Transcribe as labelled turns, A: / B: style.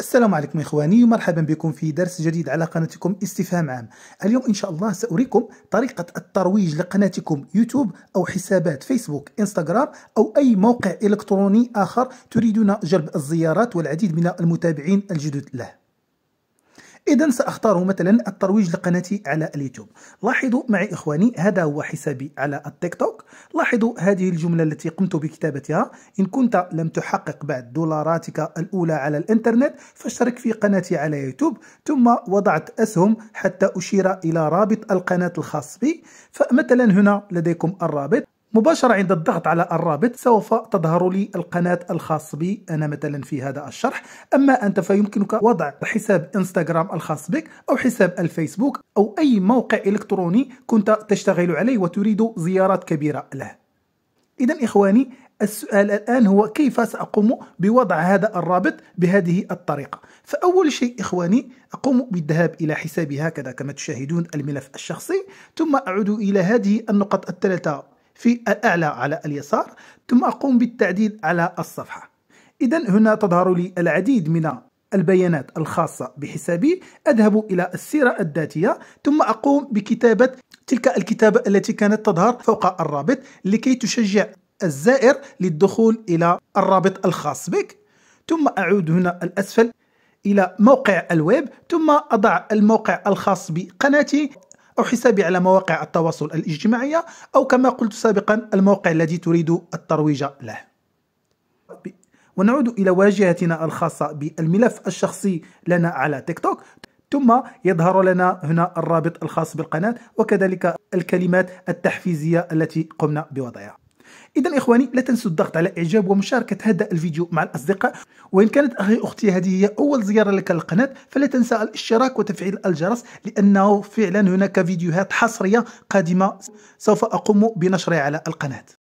A: السلام عليكم إخواني ومرحبا بكم في درس جديد على قناتكم استفهام عام اليوم إن شاء الله سأريكم طريقة الترويج لقناتكم يوتيوب أو حسابات فيسبوك إنستغرام أو أي موقع إلكتروني آخر تريدون جلب الزيارات والعديد من المتابعين الجدد له إذا سأختار مثلا الترويج لقناتي على اليوتيوب لاحظوا معي إخواني هذا هو حسابي على التيك توك لاحظوا هذه الجملة التي قمت بكتابتها إن كنت لم تحقق بعد دولاراتك الأولى على الإنترنت فاشترك في قناتي على يوتيوب ثم وضعت أسهم حتى أشير إلى رابط القناة الخاص بي فمثلا هنا لديكم الرابط مباشرة عند الضغط على الرابط سوف تظهر لي القناة الخاص بي أنا مثلا في هذا الشرح أما أنت فيمكنك وضع حساب إنستغرام الخاص بك أو حساب الفيسبوك أو أي موقع إلكتروني كنت تشتغل عليه وتريد زيارات كبيرة له إذا إخواني السؤال الآن هو كيف سأقوم بوضع هذا الرابط بهذه الطريقة فأول شيء إخواني أقوم بالذهاب إلى حسابي هكذا كما تشاهدون الملف الشخصي ثم أعود إلى هذه النقط الثلاثة في الأعلى على اليسار ثم أقوم بالتعديل على الصفحة إذا هنا تظهر لي العديد من البيانات الخاصة بحسابي أذهب إلى السيرة الذاتية ثم أقوم بكتابة تلك الكتابة التي كانت تظهر فوق الرابط لكي تشجع الزائر للدخول إلى الرابط الخاص بك ثم أعود هنا الأسفل إلى موقع الويب ثم أضع الموقع الخاص بقناتي أو حسابي على مواقع التواصل الاجتماعية أو كما قلت سابقا الموقع الذي تريد الترويج له ونعود إلى واجهتنا الخاصة بالملف الشخصي لنا على تيك توك ثم يظهر لنا هنا الرابط الخاص بالقناة وكذلك الكلمات التحفيزية التي قمنا بوضعها اذا اخواني لا تنسوا الضغط على اعجاب ومشاركه هذا الفيديو مع الاصدقاء وان كانت اخي اختي هذه هي اول زياره لك للقناه فلا تنسى الاشتراك وتفعيل الجرس لانه فعلا هناك فيديوهات حصريه قادمه سوف اقوم بنشرها على القناه